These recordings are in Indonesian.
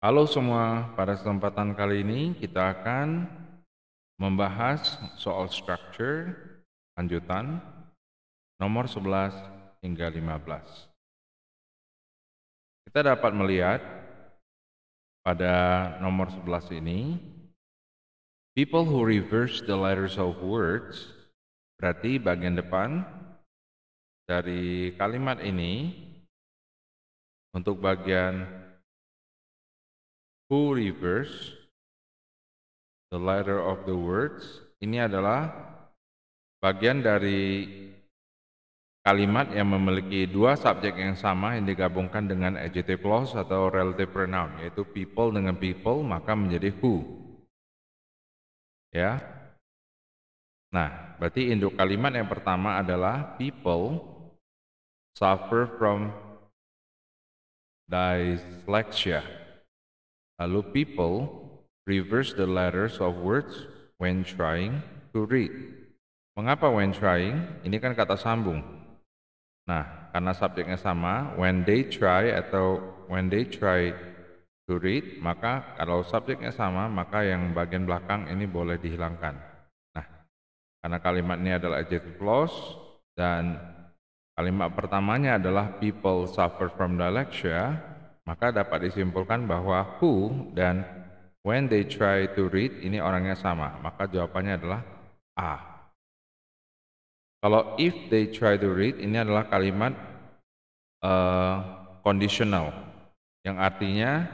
Halo semua, pada kesempatan kali ini kita akan membahas soal structure lanjutan nomor 11 hingga 15. Kita dapat melihat pada nomor 11 ini people who reverse the letters of words berarti bagian depan dari kalimat ini untuk bagian who reverse the letter of the words ini adalah bagian dari kalimat yang memiliki dua subjek yang sama yang digabungkan dengan adjective clause atau relative pronoun yaitu people dengan people maka menjadi who ya nah berarti induk kalimat yang pertama adalah people suffer from dyslexia Lalu people reverse the letters of words when trying to read. Mengapa when trying? Ini kan kata sambung. Nah, karena subjeknya sama, when they try atau when they try to read, maka kalau subjeknya sama, maka yang bagian belakang ini boleh dihilangkan. Nah, karena kalimat ini adalah adjective clause dan kalimat pertamanya adalah people suffer from dyslexia, maka dapat disimpulkan bahwa who dan when they try to read ini orangnya sama. Maka jawabannya adalah A. Kalau if they try to read ini adalah kalimat uh, conditional yang artinya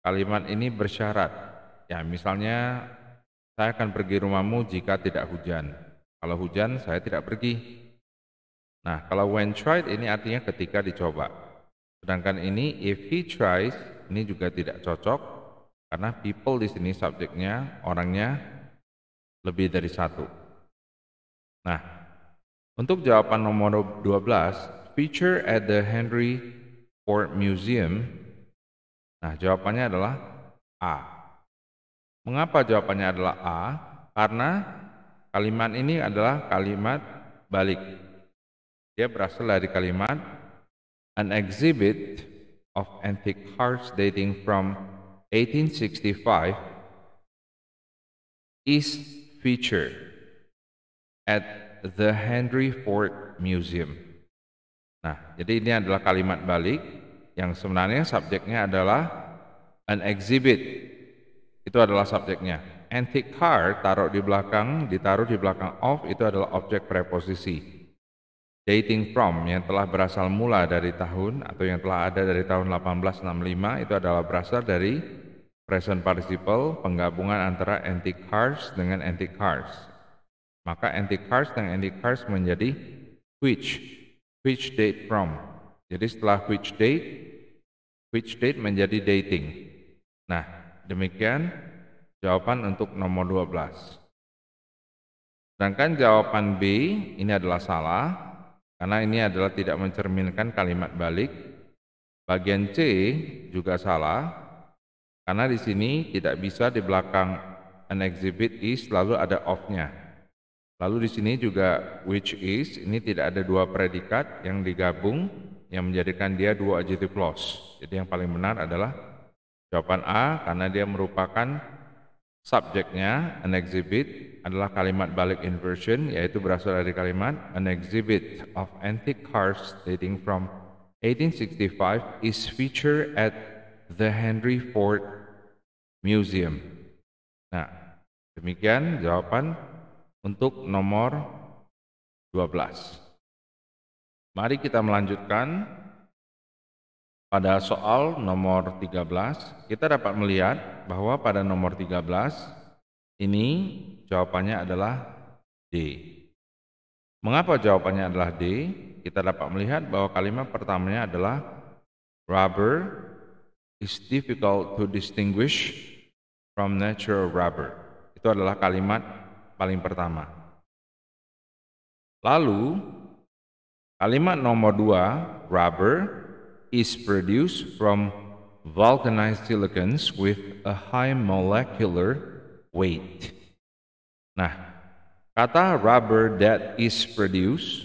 kalimat ini bersyarat. Ya, misalnya saya akan pergi rumahmu jika tidak hujan. Kalau hujan saya tidak pergi. Nah, kalau when tried ini artinya ketika dicoba. Sedangkan ini if he tries ini juga tidak cocok karena people di sini subjeknya orangnya lebih dari satu. Nah, untuk jawaban nomor 12, feature at the Henry Ford Museum. Nah, jawabannya adalah A. Mengapa jawabannya adalah A? Karena kalimat ini adalah kalimat balik. Dia berasal dari kalimat an exhibit of antique cars dating from 1865 is featured at the Henry Ford Museum. Nah, jadi ini adalah kalimat balik yang sebenarnya subjeknya adalah an exhibit. Itu adalah subjeknya. Antique car taruh di belakang, ditaruh di belakang of itu adalah objek preposisi dating from yang telah berasal mula dari tahun atau yang telah ada dari tahun 1865 itu adalah berasal dari present participle penggabungan antara antique cars dengan antique cars. Maka antique cars dan antique cars menjadi which, which date from. Jadi setelah which date, which date menjadi dating. Nah, demikian jawaban untuk nomor 12. Sedangkan jawaban B ini adalah salah karena ini adalah tidak mencerminkan kalimat balik. Bagian C juga salah, karena di sini tidak bisa di belakang an exhibit is lalu ada of-nya. Lalu di sini juga which is, ini tidak ada dua predikat yang digabung yang menjadikan dia dua adjective clause. Jadi yang paling benar adalah jawaban A karena dia merupakan Subjeknya, an exhibit, adalah kalimat balik inversion, yaitu berasal dari kalimat an exhibit of antique cars dating from 1865 is featured at the Henry Ford Museum. Nah, demikian jawaban untuk nomor 12. Mari kita melanjutkan pada soal nomor 13, kita dapat melihat bahwa pada nomor 13 ini jawabannya adalah D. Mengapa jawabannya adalah D? Kita dapat melihat bahwa kalimat pertamanya adalah rubber is difficult to distinguish from natural rubber. Itu adalah kalimat paling pertama. Lalu, kalimat nomor dua, rubber, is produced from vulcanized silicons with a high molecular weight. Nah, kata rubber that is produced,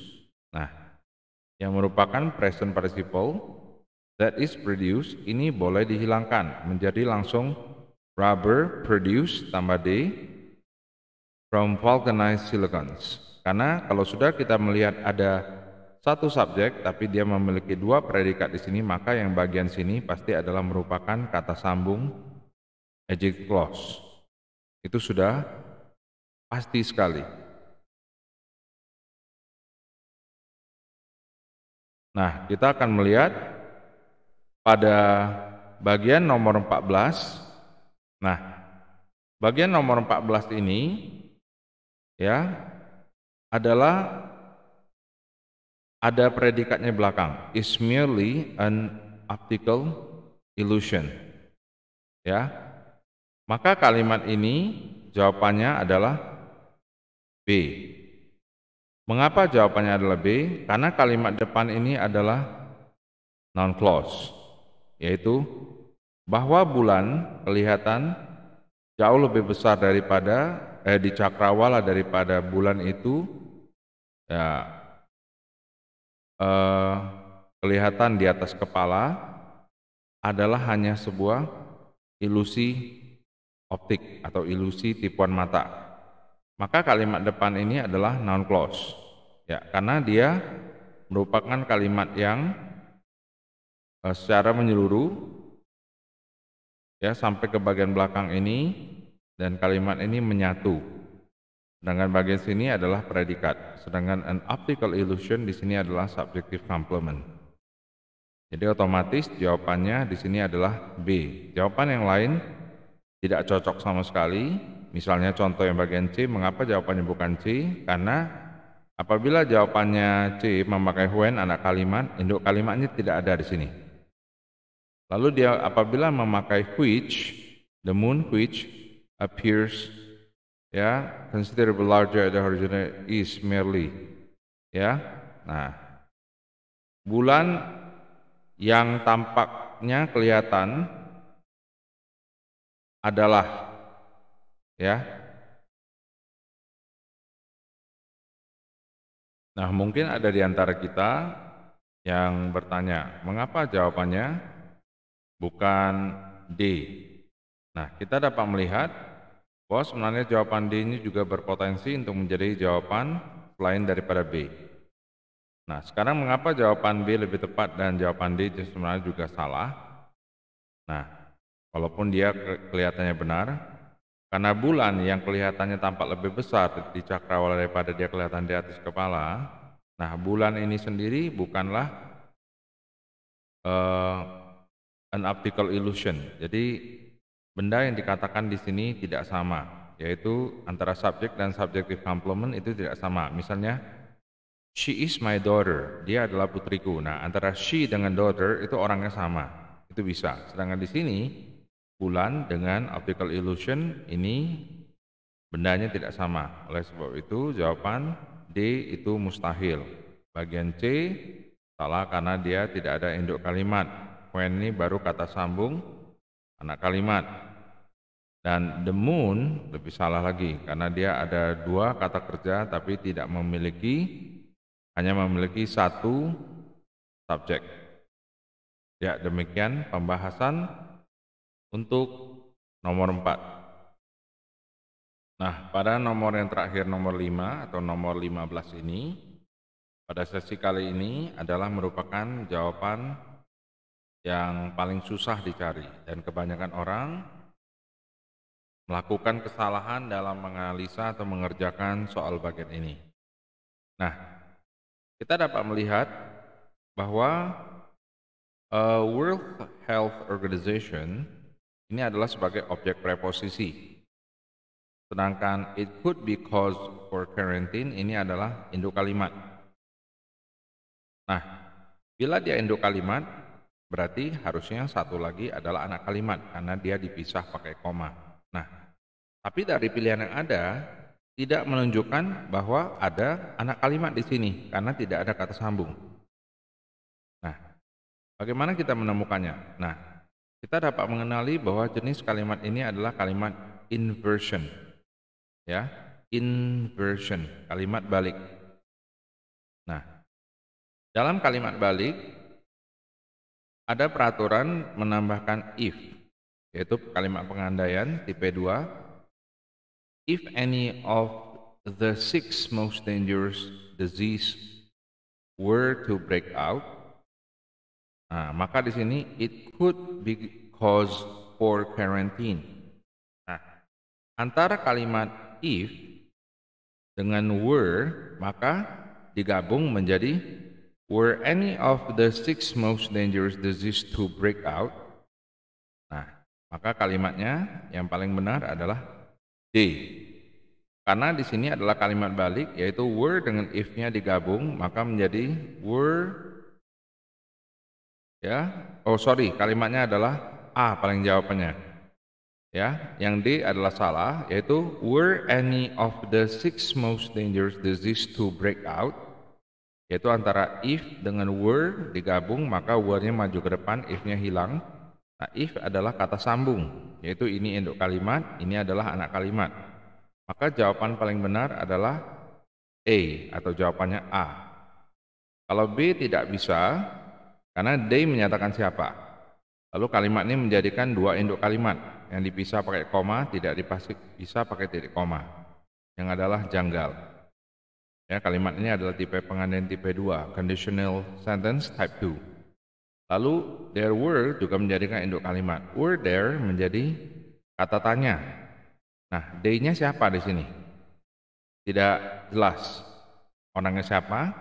nah, yang merupakan present participle that is produced ini boleh dihilangkan menjadi langsung rubber produced tambah d from vulcanized silicons. Karena kalau sudah kita melihat ada satu subjek tapi dia memiliki dua predikat di sini, maka yang bagian sini pasti adalah merupakan kata sambung adjective clause. Itu sudah pasti sekali. Nah, kita akan melihat pada bagian nomor 14. Nah, bagian nomor 14 ini ya adalah ada predikatnya belakang. Is merely an optical illusion. Ya. Maka kalimat ini jawabannya adalah B. Mengapa jawabannya adalah B? Karena kalimat depan ini adalah non clause, yaitu bahwa bulan kelihatan jauh lebih besar daripada eh, di cakrawala daripada bulan itu ya eh, kelihatan di atas kepala adalah hanya sebuah ilusi optik atau ilusi tipuan mata. Maka kalimat depan ini adalah noun clause. Ya, karena dia merupakan kalimat yang eh, secara menyeluruh ya sampai ke bagian belakang ini dan kalimat ini menyatu Sedangkan bagian sini adalah predikat, sedangkan an optical illusion di sini adalah subjective complement. Jadi otomatis jawabannya di sini adalah B. Jawaban yang lain tidak cocok sama sekali. Misalnya contoh yang bagian C, mengapa jawabannya bukan C? Karena apabila jawabannya C memakai when anak kalimat, induk kalimatnya tidak ada di sini. Lalu dia apabila memakai which, the moon which appears Ya, considerably larger the horizon is merely. Ya, nah, bulan yang tampaknya kelihatan adalah ya. Nah, mungkin ada di antara kita yang bertanya, mengapa jawabannya bukan D? Nah, kita dapat melihat bahwa sebenarnya jawaban D ini juga berpotensi untuk menjadi jawaban selain daripada B. Nah, sekarang mengapa jawaban B lebih tepat dan jawaban D sebenarnya juga salah? Nah, walaupun dia kelihatannya benar, karena bulan yang kelihatannya tampak lebih besar di cakrawala daripada dia kelihatan di atas kepala, nah bulan ini sendiri bukanlah uh, an optical illusion. Jadi Benda yang dikatakan di sini tidak sama, yaitu antara subjek dan subjective complement itu tidak sama. Misalnya, she is my daughter, dia adalah putriku. Nah, antara she dengan daughter itu orangnya sama, itu bisa. Sedangkan di sini, bulan dengan optical illusion ini bendanya tidak sama. Oleh sebab itu, jawaban D itu mustahil. Bagian C salah karena dia tidak ada induk kalimat. When ini baru kata sambung anak kalimat. Dan the moon lebih salah lagi karena dia ada dua kata kerja tapi tidak memiliki hanya memiliki satu subjek. Ya, demikian pembahasan untuk nomor 4. Nah, pada nomor yang terakhir nomor 5 atau nomor 15 ini pada sesi kali ini adalah merupakan jawaban yang paling susah dicari dan kebanyakan orang melakukan kesalahan dalam menganalisa atau mengerjakan soal bagian ini. Nah, kita dapat melihat bahwa uh, World Health Organization ini adalah sebagai objek preposisi. Sedangkan it could be cause for quarantine ini adalah induk kalimat. Nah, bila dia induk kalimat, berarti harusnya satu lagi adalah anak kalimat karena dia dipisah pakai koma. Nah, tapi dari pilihan yang ada tidak menunjukkan bahwa ada anak kalimat di sini karena tidak ada kata sambung. Nah, bagaimana kita menemukannya? Nah, kita dapat mengenali bahwa jenis kalimat ini adalah kalimat inversion. Ya, inversion, kalimat balik. Nah, dalam kalimat balik ada peraturan menambahkan if yaitu kalimat pengandaian tipe 2 if any of the six most dangerous disease were to break out nah, maka di sini it could be cause for quarantine nah antara kalimat if dengan were maka digabung menjadi were any of the six most dangerous disease to break out maka kalimatnya yang paling benar adalah D. Karena di sini adalah kalimat balik yaitu were dengan if-nya digabung maka menjadi were ya. Oh sorry, kalimatnya adalah A paling jawabannya. Ya, yang D adalah salah yaitu were any of the six most dangerous disease to break out yaitu antara if dengan were digabung maka were-nya maju ke depan, if-nya hilang Naif adalah kata sambung, yaitu ini induk kalimat, ini adalah anak kalimat. Maka jawaban paling benar adalah E atau jawabannya A. Kalau B tidak bisa, karena D menyatakan siapa. Lalu kalimat ini menjadikan dua induk kalimat yang dipisah pakai koma, tidak dipasik bisa pakai titik koma, yang adalah janggal. Ya, kalimat ini adalah tipe pengandaian tipe 2, conditional sentence type 2. Lalu there were juga menjadikan induk kalimat. Were there menjadi kata tanya. Nah, they-nya siapa di sini? Tidak jelas orangnya siapa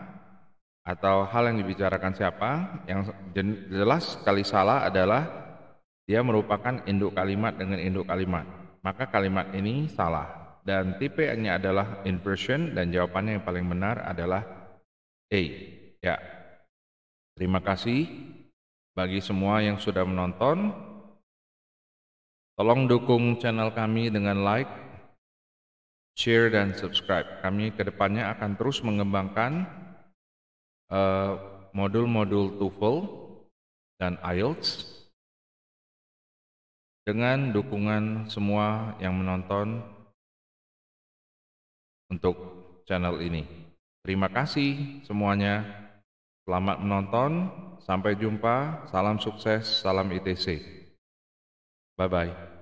atau hal yang dibicarakan siapa. Yang jelas kali salah adalah dia merupakan induk kalimat dengan induk kalimat. Maka kalimat ini salah. Dan tipe-nya adalah inversion dan jawabannya yang paling benar adalah A. Ya. Terima kasih. Bagi semua yang sudah menonton, tolong dukung channel kami dengan like, share, dan subscribe. Kami kedepannya akan terus mengembangkan eh, modul-modul uh, TOEFL dan IELTS dengan dukungan semua yang menonton untuk channel ini. Terima kasih semuanya. Selamat menonton, sampai jumpa, salam sukses, salam ITC. Bye-bye.